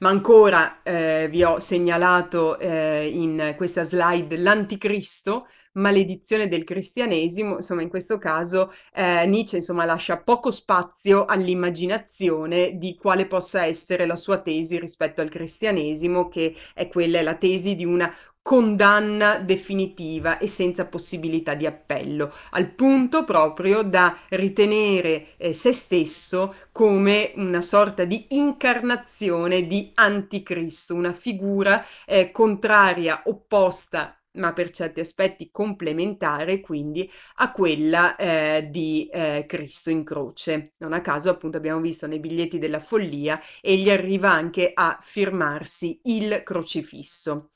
ma ancora eh, vi ho segnalato eh, in questa slide l'anticristo, maledizione del cristianesimo, insomma in questo caso eh, Nietzsche insomma, lascia poco spazio all'immaginazione di quale possa essere la sua tesi rispetto al cristianesimo, che è quella, è la tesi di una condanna definitiva e senza possibilità di appello, al punto proprio da ritenere eh, se stesso come una sorta di incarnazione di anticristo, una figura eh, contraria, opposta ma per certi aspetti complementare quindi a quella eh, di eh, Cristo in croce. Non a caso appunto abbiamo visto nei biglietti della follia egli arriva anche a firmarsi il crocifisso.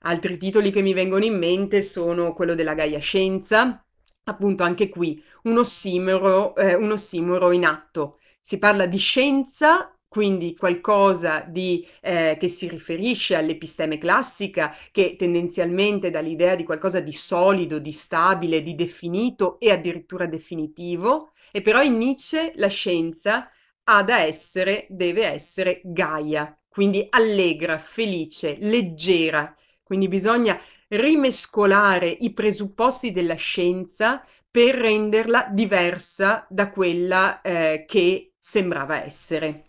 Altri titoli che mi vengono in mente sono quello della Gaia Scienza, appunto anche qui un ossimoro, eh, un ossimoro in atto. Si parla di scienza quindi qualcosa di, eh, che si riferisce all'episteme classica, che tendenzialmente dà l'idea di qualcosa di solido, di stabile, di definito e addirittura definitivo, e però in Nietzsche la scienza ha da essere, deve essere gaia, quindi allegra, felice, leggera, quindi bisogna rimescolare i presupposti della scienza per renderla diversa da quella eh, che sembrava essere.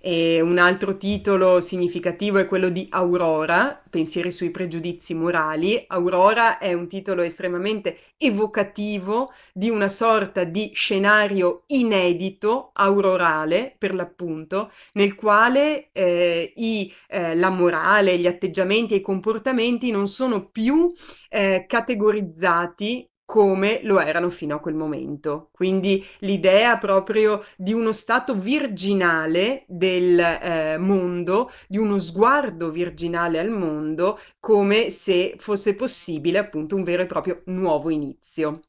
E un altro titolo significativo è quello di Aurora, Pensieri sui pregiudizi morali. Aurora è un titolo estremamente evocativo di una sorta di scenario inedito, aurorale per l'appunto, nel quale eh, i, eh, la morale, gli atteggiamenti e i comportamenti non sono più eh, categorizzati come lo erano fino a quel momento. Quindi l'idea proprio di uno stato virginale del eh, mondo, di uno sguardo virginale al mondo, come se fosse possibile appunto un vero e proprio nuovo inizio.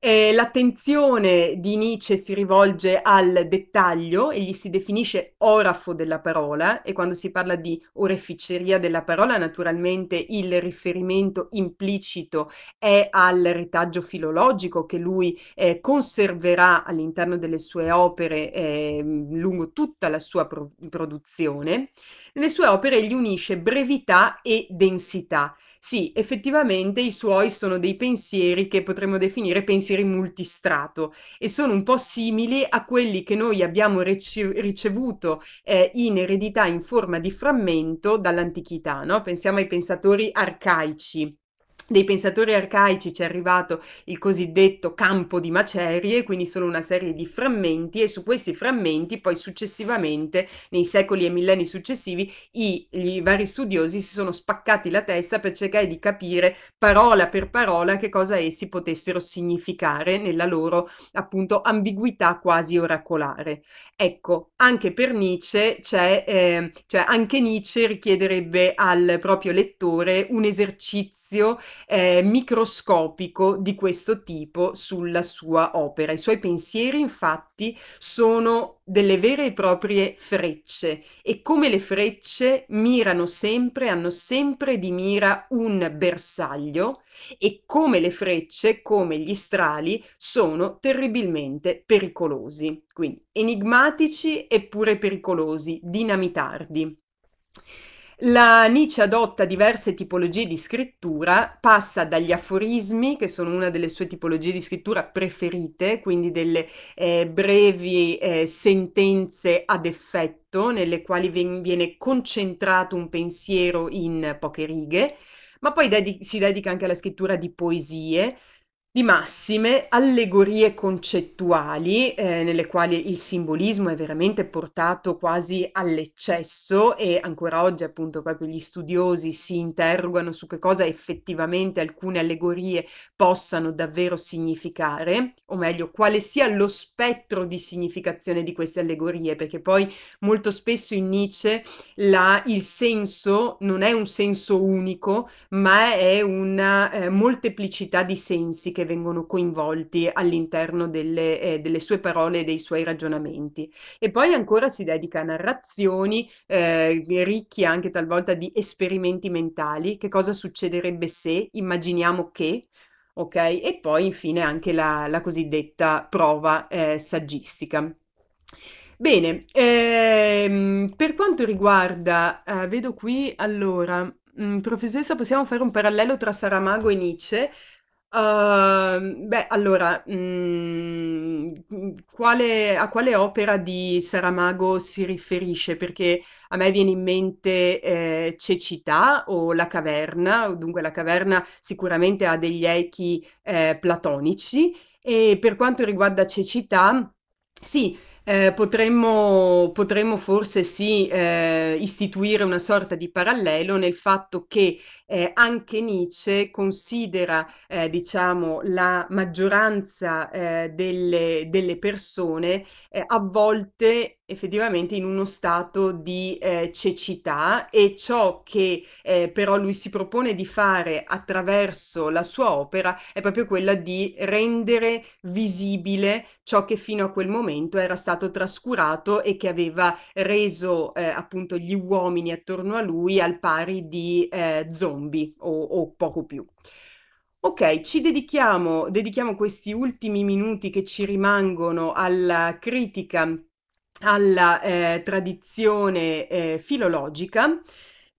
Eh, l'attenzione di Nietzsche si rivolge al dettaglio, e gli si definisce orafo della parola e quando si parla di oreficeria della parola naturalmente il riferimento implicito è al retaggio filologico che lui eh, conserverà all'interno delle sue opere eh, lungo tutta la sua pro- produzione. Nelle sue opere egli unisce brevità e densità. Sì, effettivamente i suoi sono dei pensieri che potremmo definire pensieri multistrato e sono un po' simili a quelli che noi abbiamo rice- ricevuto eh, in eredità in forma di frammento dall'antichità, no? Pensiamo ai pensatori arcaici dei pensatori arcaici ci è arrivato il cosiddetto campo di macerie, quindi solo una serie di frammenti e su questi frammenti poi successivamente, nei secoli e millenni successivi, i, gli vari studiosi si sono spaccati la testa per cercare di capire parola per parola che cosa essi potessero significare nella loro appunto ambiguità quasi oracolare. Ecco, anche per Nietzsche c'è, eh, cioè anche Nietzsche richiederebbe al proprio lettore un esercizio eh, microscopico di questo tipo sulla sua opera. I suoi pensieri infatti sono delle vere e proprie frecce e come le frecce mirano sempre, hanno sempre di mira un bersaglio e come le frecce, come gli strali, sono terribilmente pericolosi. Quindi enigmatici eppure pericolosi, dinamitardi. La Nietzsche adotta diverse tipologie di scrittura, passa dagli aforismi, che sono una delle sue tipologie di scrittura preferite, quindi delle eh, brevi eh, sentenze ad effetto, nelle quali ven- viene concentrato un pensiero in poche righe, ma poi ded- si dedica anche alla scrittura di poesie, di massime, allegorie concettuali eh, nelle quali il simbolismo è veramente portato quasi all'eccesso e ancora oggi appunto proprio gli studiosi si interrogano su che cosa effettivamente alcune allegorie possano davvero significare, o meglio quale sia lo spettro di significazione di queste allegorie, perché poi molto spesso in Nietzsche la, il senso non è un senso unico, ma è una eh, molteplicità di sensi che vengono coinvolti all'interno delle, eh, delle sue parole e dei suoi ragionamenti. E poi ancora si dedica a narrazioni eh, ricchi anche talvolta di esperimenti mentali, che cosa succederebbe se, immaginiamo che, ok? E poi infine anche la, la cosiddetta prova eh, saggistica. Bene, ehm, per quanto riguarda, eh, vedo qui allora, mh, mm, professoressa, possiamo fare un parallelo tra Saramago e Nietzsche, Uh, beh, allora, mh, mm, mm, quale, a quale opera di Saramago si riferisce? Perché a me viene in mente eh, Cecità o La Caverna, dunque La Caverna sicuramente ha degli echi eh, platonici e per quanto riguarda Cecità, sì, eh, potremmo, potremmo, forse sì eh, istituire una sorta di parallelo nel fatto che eh, anche Nietzsche considera eh, diciamo, la maggioranza eh, delle, delle persone volte effettivamente in uno stato di eh, cecità e ciò che eh, però lui si propone di fare attraverso la sua opera è proprio quella di rendere visibile ciò che fino a quel momento era stato trascurato e che aveva reso eh, appunto gli uomini attorno a lui al pari di eh, zombie o, o poco più. Ok, ci dedichiamo, dedichiamo questi ultimi minuti che ci rimangono alla critica alla eh, tradizione eh, filologica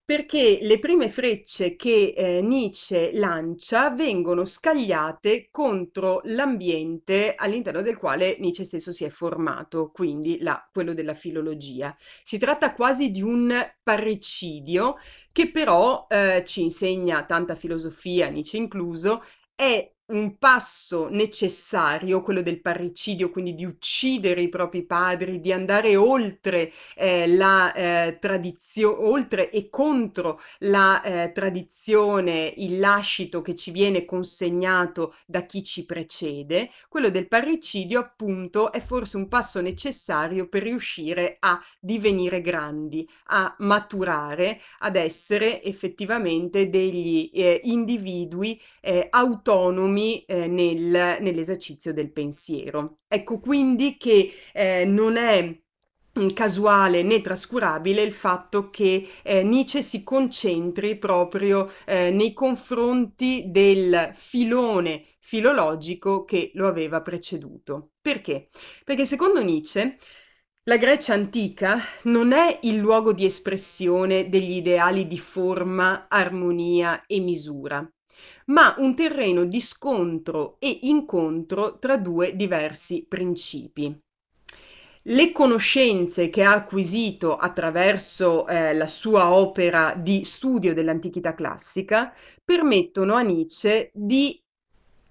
perché le prime frecce che eh, Nietzsche lancia vengono scagliate contro l'ambiente all'interno del quale Nietzsche stesso si è formato, quindi la, quello della filologia. Si tratta quasi di un parricidio che però eh, ci insegna tanta filosofia, Nietzsche incluso, è un passo necessario, quello del parricidio, quindi di uccidere i propri padri, di andare oltre eh, la eh, tradizione, oltre e contro la eh, tradizione, il lascito che ci viene consegnato da chi ci precede, quello del parricidio appunto è forse un passo necessario per riuscire a divenire grandi, a maturare, ad essere effettivamente degli eh, individui eh, autonomi emozioni eh, nel, nell'esercizio del pensiero. Ecco quindi che eh, non è mm, casuale né trascurabile il fatto che eh, Nietzsche si concentri proprio eh, nei confronti del filone filologico che lo aveva preceduto. Perché? Perché secondo Nietzsche la Grecia antica non è il luogo di espressione degli ideali di forma, armonia e misura, ma un terreno di scontro e incontro tra due diversi principi. Le conoscenze che ha acquisito attraverso eh, la sua opera di studio dell'antichità classica permettono a Nietzsche di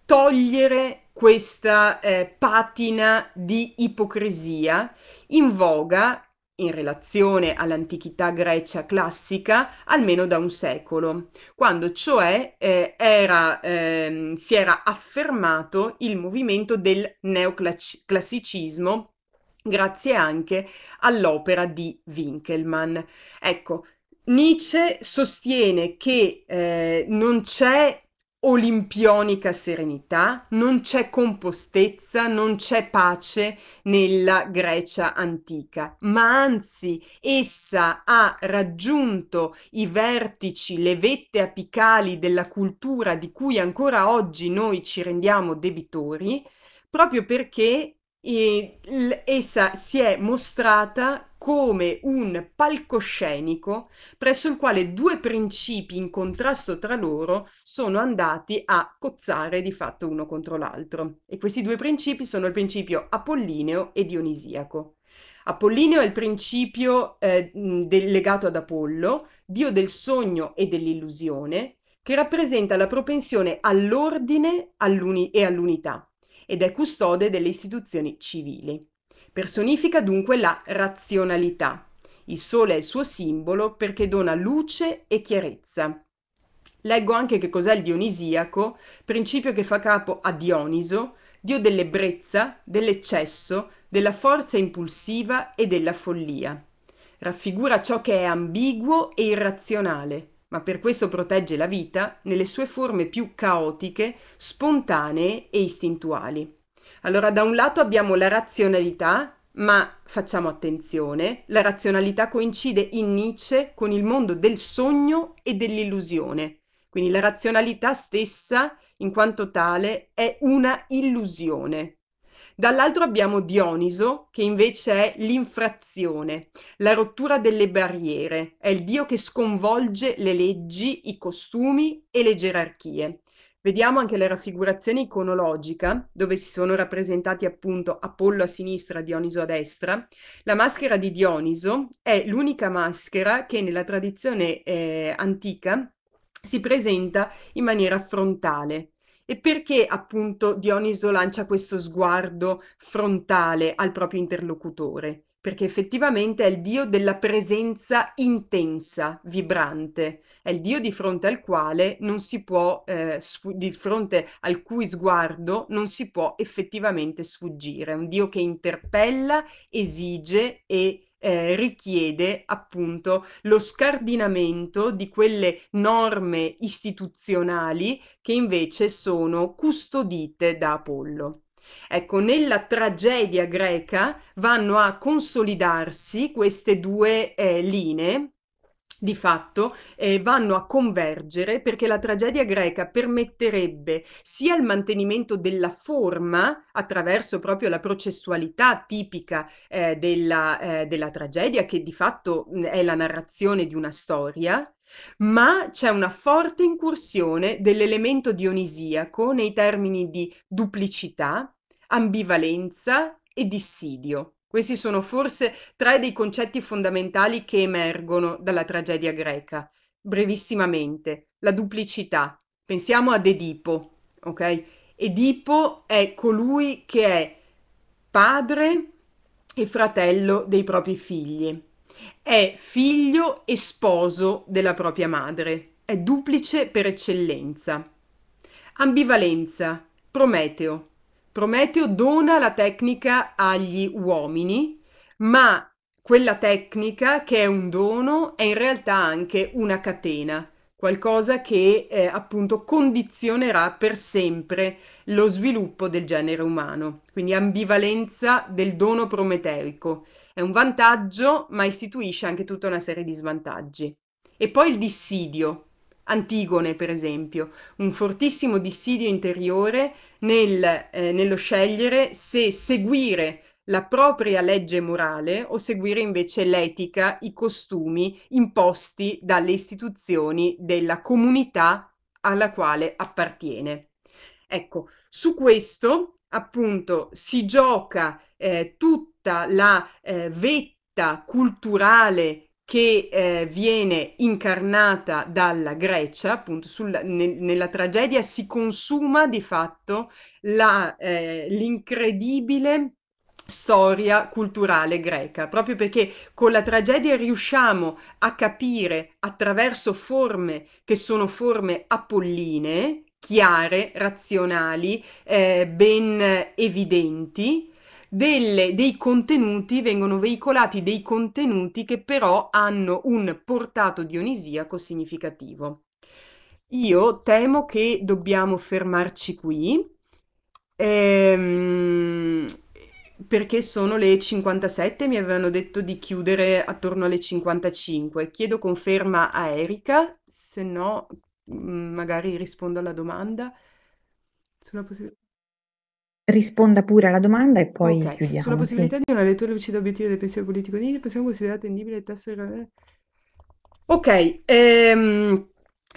togliere questa eh, patina di ipocrisia in voga in relazione all'antichità Grecia classica, almeno da un secolo, quando cioè eh, era, eh, si era affermato il movimento del neoclassicismo grazie anche all'opera di Winkelmann. Ecco, Nietzsche sostiene che eh, non c'è olimpionica serenità, non c'è compostezza, non c'è pace nella Grecia antica, ma anzi essa ha raggiunto i vertici, le vette apicali della cultura di cui ancora oggi noi ci rendiamo debitori, proprio perché e eh, essa si è mostrata come un palcoscenico presso il quale due principi in contrasto tra loro sono andati a cozzare di fatto uno contro l'altro. E questi due principi sono il principio apollineo e dionisiaco. Apollineo è il principio eh, del, legato ad Apollo, dio del sogno e dell'illusione, che rappresenta la propensione all'ordine all'uni- e all'unità ed è custode delle istituzioni civili. Personifica dunque la razionalità. Il sole è il suo simbolo perché dona luce e chiarezza. Leggo anche che cos'è il dionisiaco, principio che fa capo a Dioniso, dio dell'ebbrezza, dell'eccesso, della forza impulsiva e della follia. Raffigura ciò che è ambiguo e irrazionale, ma per questo protegge la vita nelle sue forme più caotiche, spontanee e istintuali. Allora, da un lato abbiamo la razionalità, ma facciamo attenzione, la razionalità coincide in Nietzsche con il mondo del sogno e dell'illusione. Quindi la razionalità stessa, in quanto tale, è una illusione. Dall'altro abbiamo Dioniso, che invece è l'infrazione, la rottura delle barriere, è il dio che sconvolge le leggi, i costumi e le gerarchie. Vediamo anche la raffigurazione iconologica, dove si sono rappresentati appunto Apollo a sinistra, e Dioniso a destra. La maschera di Dioniso è l'unica maschera che nella tradizione eh, antica si presenta in maniera frontale. E perché appunto Dioniso lancia questo sguardo frontale al proprio interlocutore? perché effettivamente è il Dio della presenza intensa, vibrante, è il Dio di fronte al quale non si può, eh, di fronte al cui sguardo non si può effettivamente sfuggire, è un Dio che interpella, esige e eh, richiede appunto lo scardinamento di quelle norme istituzionali che invece sono custodite da Apollo. Ecco, nella tragedia greca vanno a consolidarsi queste due eh, linee di fatto eh, vanno a convergere perché la tragedia greca permetterebbe sia il mantenimento della forma attraverso proprio la processualità tipica eh, della, eh, della tragedia che di fatto è la narrazione di una storia, ma c'è una forte incursione dell'elemento dionisiaco nei termini di duplicità ambivalenza e dissidio. Questi sono forse tre dei concetti fondamentali che emergono dalla tragedia greca. Brevissimamente, la duplicità. Pensiamo ad Edipo, ok? Edipo è colui che è padre e fratello dei propri figli. È figlio e sposo della propria madre. È duplice per eccellenza. Ambivalenza. Prometeo. Prometeo dona la tecnica agli uomini, ma quella tecnica che è un dono è in realtà anche una catena, qualcosa che eh, appunto condizionerà per sempre lo sviluppo del genere umano, quindi ambivalenza del dono prometeico. È un vantaggio, ma istituisce anche tutta una serie di svantaggi. E poi il dissidio, Antigone, per esempio, un fortissimo dissidio interiore nel, eh, nello scegliere se seguire la propria legge morale o seguire invece l'etica, i costumi imposti dalle istituzioni della comunità alla quale appartiene. Ecco, su questo appunto si gioca eh, tutta la eh, vetta culturale che eh, viene incarnata dalla Grecia, appunto sul, ne, nella tragedia si consuma di fatto la, eh, l'incredibile storia culturale greca, proprio perché con la tragedia riusciamo a capire attraverso forme che sono forme apolline, chiare, razionali, eh, ben evidenti, delle, dei contenuti, vengono veicolati dei contenuti che però hanno un portato dionisiaco significativo. Io temo che dobbiamo fermarci qui. Ehm, perché sono le 57, mi avevano detto di chiudere attorno alle 55. Chiedo conferma a Erika, se no mm, magari rispondo alla domanda sulla possibilità risponda pure alla domanda e poi okay. chiudiamo. Sulla possibilità sì. di una lettura lucida obiettiva del pensiero politico di Nietzsche possiamo considerare attendibile il testo della... Ok, ehm,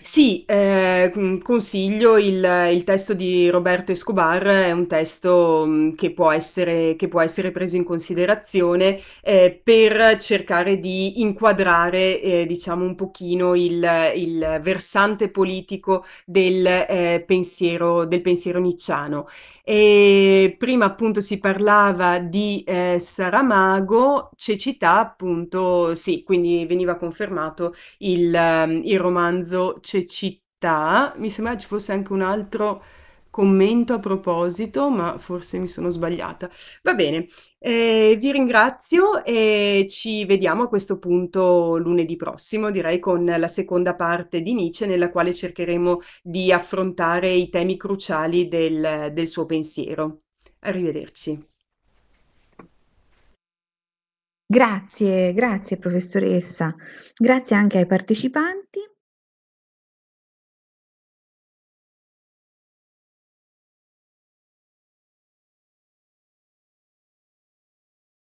sì, eh, consiglio il, il, testo di Roberto Escobar, è un testo mm, che può essere, che può essere preso in considerazione eh, per cercare di inquadrare eh, diciamo un pochino il, il versante politico del, eh, pensiero, del pensiero nicciano. E prima appunto si parlava di eh, Saramago, cecità appunto, sì, quindi veniva confermato il, mm, il romanzo cecità città, mi sembra ci fosse anche un altro commento a proposito, ma forse mi sono sbagliata. Va bene, eh, vi ringrazio e ci vediamo a questo punto lunedì prossimo, direi con la seconda parte di Nietzsche, nella quale cercheremo di affrontare i temi cruciali del, del suo pensiero. Arrivederci. Grazie, grazie professoressa, grazie anche ai partecipanti.